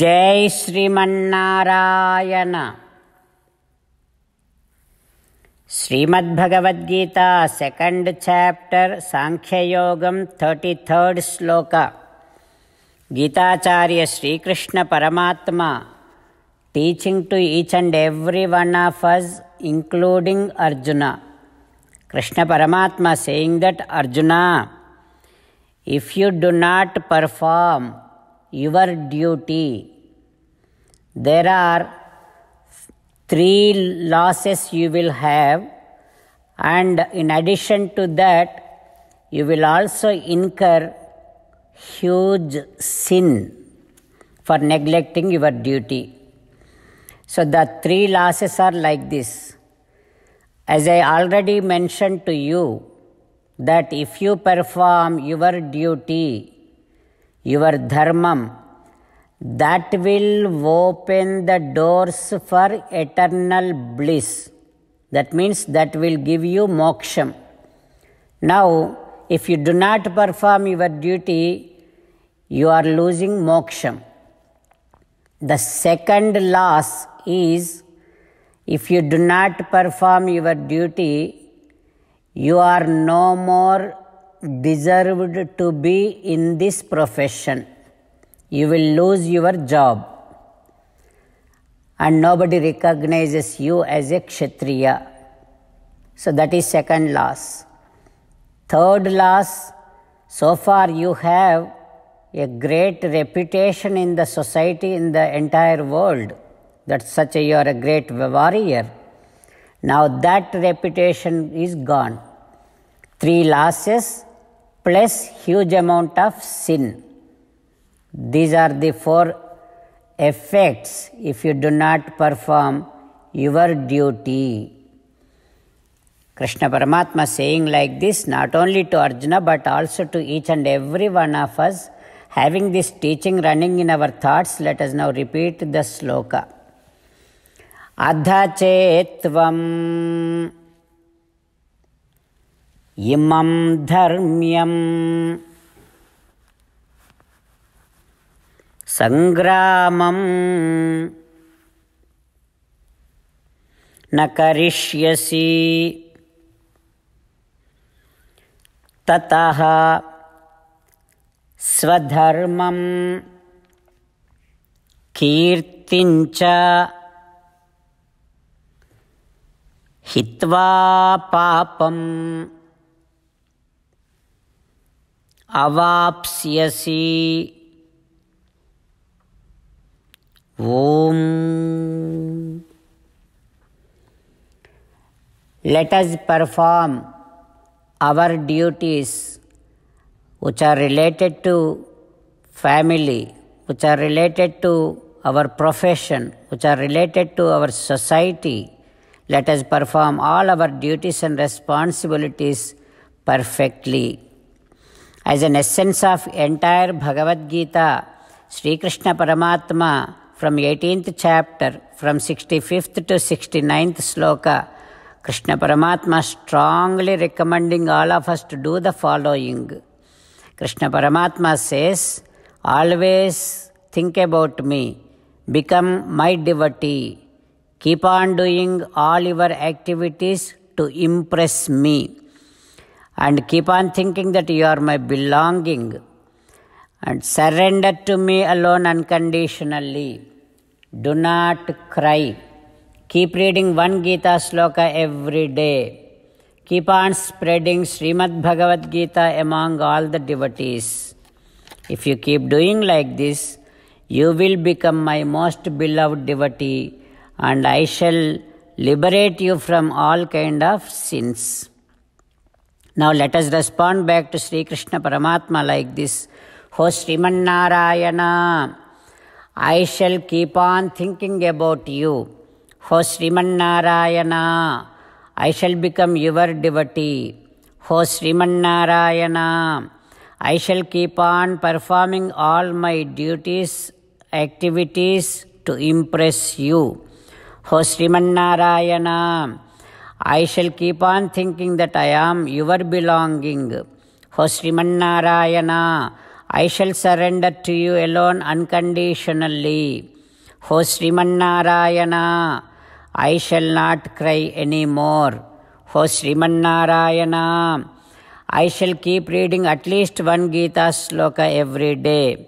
జై Srimannarayana Srimadbhagavadgita second chapter Sankhyayogam thirty third శ్లోక గీతాచార్య శ్రీకృష్ణ పరమాత్మ teaching to each and every one of us including Arjuna Krishna పరమాత్మ saying that Arjuna if you do not perform your duty. There are three losses you will have, and in addition to that, you will also incur huge sin for neglecting your duty. So, the three losses are like this. As I already mentioned to you, that if you perform your duty your dharmam that will open the doors for eternal bliss that means that will give you moksham now if you do not perform your duty you are losing moksham the second loss is if you do not perform your duty you are no more deserved to be in this profession. You will lose your job. And nobody recognizes you as a Kshatriya. So that is second loss. Third loss, so far you have a great reputation in the society, in the entire world. That such a you are a great warrior. Now that reputation is gone. Three losses, plus huge amount of sin. These are the four effects if you do not perform your duty. Krishna Paramatma saying like this not only to Arjuna but also to each and every one of us. Having this teaching running in our thoughts, let us now repeat the sloka. Adha chetvam. इमं धर्म्यम् सङ्ग्रामं न करिष्यसि ततः स्वधर्मं कीर्तिं च हित्वा पापम् अवाप्स्यसि ॐ let us perform our duties which are related to family which are related to our profession which are related to our society let us perform all our duties and responsibilities perfectly as an essence of entire Bhagavad Gita, Sri Krishna Paramatma from 18th chapter, from 65th to 69th sloka, Krishna Paramatma strongly recommending all of us to do the following. Krishna Paramatma says, Always think about me, become my devotee, keep on doing all your activities to impress me and keep on thinking that you are my belonging and surrender to me alone unconditionally. Do not cry. Keep reading one Gita sloka every day. Keep on spreading Srimad Bhagavad Gita among all the devotees. If you keep doing like this, you will become my most beloved devotee and I shall liberate you from all kind of sins. Now let us respond back to Sri Krishna Paramatma like this. Ho Srimannarayana, I shall keep on thinking about you. Ho Srimannarayana, I shall become your devotee. Ho Srimannarayana, I shall keep on performing all my duties, activities to impress you. Ho Srimannarayana, I shall keep on thinking that I am your belonging. O Srimannarayana, I shall surrender to you alone unconditionally. O Srimannarayana, I shall not cry anymore. O Srimannarayana, I shall keep reading at least one Gita sloka every day.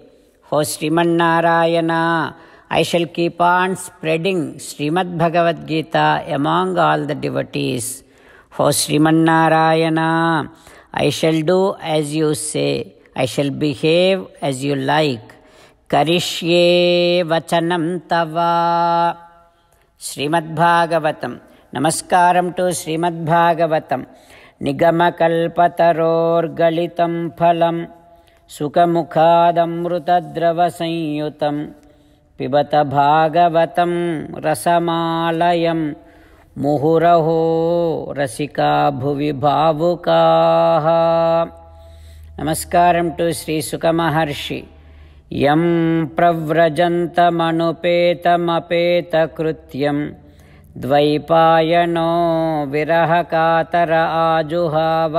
O Srimannarayana, I shall keep on spreading Srimad Bhagavad Gita among all the devotees. For Srimannarayana, I shall do as you say, I shall behave as you like. Karishye Vachanam Tava. Srimad Bhagavatam. Namaskaram to Srimad Bhagavatam. निगमकल्पतरोर्गलितं फलं सुखमुखादमृतद्रवसंयुतम् पिबत भागवतं रसमालयं मुहुरहो रसिका भुवि भावुकाः नमस्कारं to श्रीसुखमहर्षि यं प्रव्रजन्तमनुपेतमपेतकृत्यं द्वैपायनो विरहकातर आजुहाव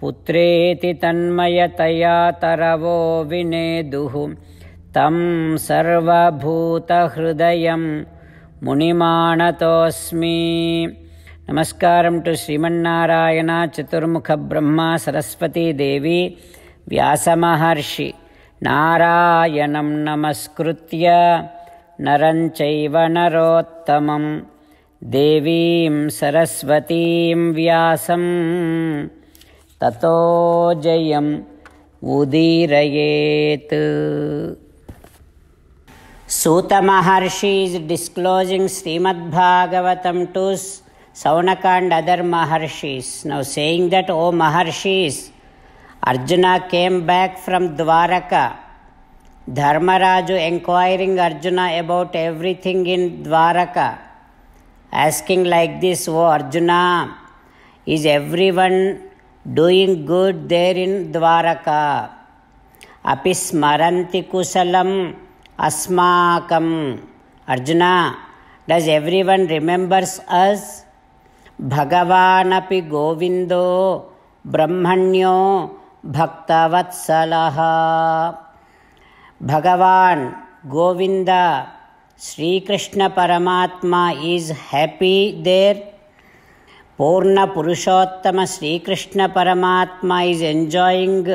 पुत्रेति तन्मयतया तरवो विनेदुः तं सर्वभूतहृदयं मुनिमाणतोऽस्मि नमस्कारं श्रीमारायण श्रीमन्नारायण चतुर्मुखब्रह्मा सरस्वतीदेवी व्यासमहर्षि नारायणं नमस्कृत्य नरं चैव नरोत्तमं देवीं सरस्वतीं व्यासं ततो जयम् उदीरयेत् Suta Maharshi is disclosing Srimad Bhagavatam to Saunaka and other Maharshis. Now, saying that, O Maharshis, Arjuna came back from Dwaraka. Dharmaraju inquiring Arjuna about everything in Dwaraka, asking like this, O Arjuna, is everyone doing good there in Dwaraka? Apismaranti kusalam. अस्माकम् Arjuna does every one remembers us भगवानपि गोविन्दो ब्रह्मण्यो भक्तवत्सलः भगवान् गोविन्द श्रीकृष्णपरमात्मा is happy there पूर्णपुरुषोत्तम श्रीकृष्णपरमात्मा is enjoying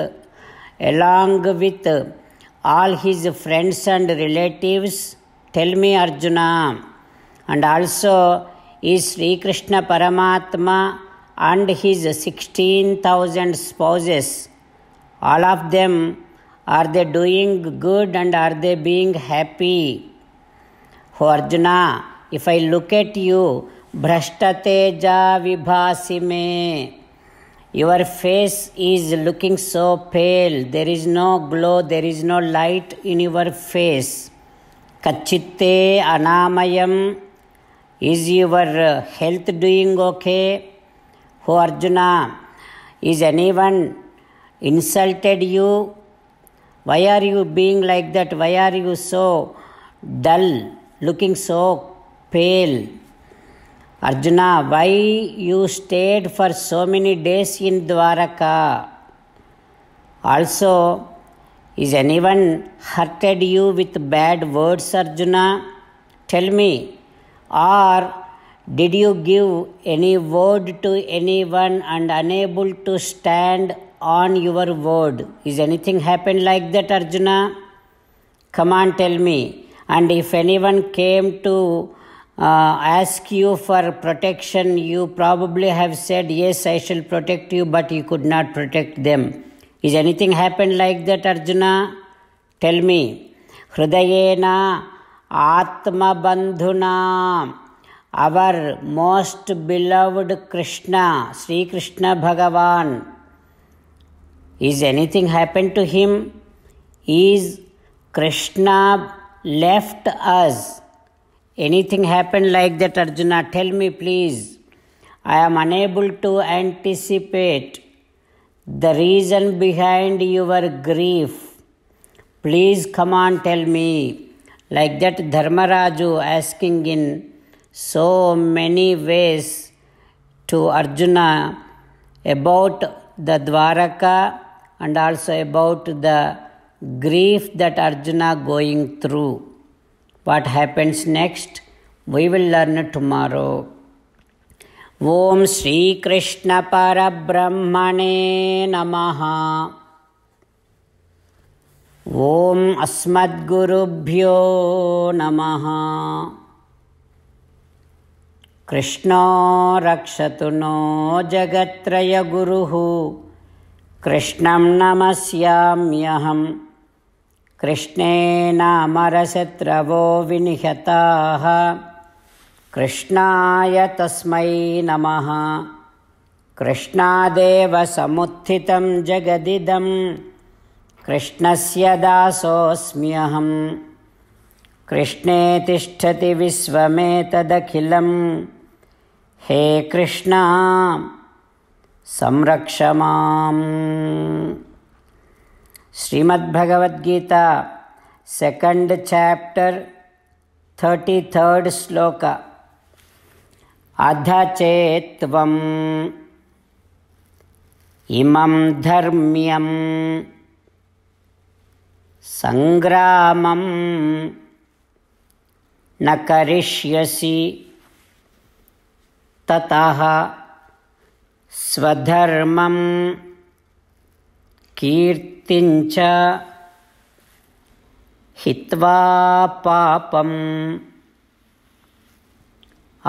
along with all his friends and relatives, Tell me, Arjuna. And also, is Sri Krishna Paramatma and his 16,000 spouses, all of them, are they doing good and are they being happy? Oh, Arjuna, if I look at you, भ्रष्टतेजा विभासि मे your face is looking so pale. There is no glow, there is no light in your face. Kachitte anamayam. Is your health doing okay? Ho Arjuna, is anyone insulted you? Why are you being like that? Why are you so dull, looking so pale? Arjuna, why you stayed for so many days in Dwaraka? Also, is anyone hurted you with bad words, Arjuna? Tell me. Or did you give any word to anyone and unable to stand on your word? Is anything happened like that, Arjuna? Come on, tell me. And if anyone came to uh, ask you for protection, you probably have said, Yes, I shall protect you, but you could not protect them. Is anything happened like that, Arjuna? Tell me. Hridayena Atmabandhuna. Our most beloved Krishna, Sri Krishna Bhagavan. Is anything happened to him? Is Krishna left us? anything happened like that, Arjuna, tell me please. I am unable to anticipate the reason behind your grief. Please come on, tell me. Like that, Dharmaraju asking in so many ways to Arjuna about the Dwaraka and also about the grief that Arjuna going through what happens next we will learn tomorrow om shri krishna para parabrahmane namaha ஓம் அஸ்மத் குருப்போ நம கிருஷ்ணோ ரக்ஷத்து Jagatraya ஜகத்ரய குரு namasya நமசியாமியம் कृष्णेनामरशत्रवो विनिहताः कृष्णाय तस्मै नमः कृष्णादेव समुत्थितं जगदिदं कृष्णस्य दासोऽस्म्यहं कृष्णे तिष्ठति विश्वमेतदखिलं हे कृष्ण संरक्ष Shrimad Bhagavad Gita second chapter thirty third श्लोक अध चेत्त्वम् इमं धर्म्यं सङ्ग्रामं न करिष्यसि ततः स्वधर्मं కీర్తించ హిత్వా పాపం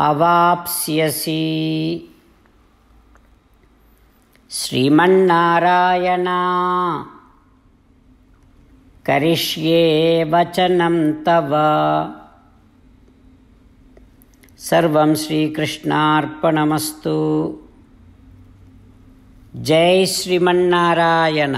అవాప్స్యసి శ్రీమన్నారాయణ కరిష్యే వచనం తవ సర్వం శ్రీకృష్ణార్పణమస్తు ಜೈ ಶ್ರೀಮನ್ನಾರಾಯಣ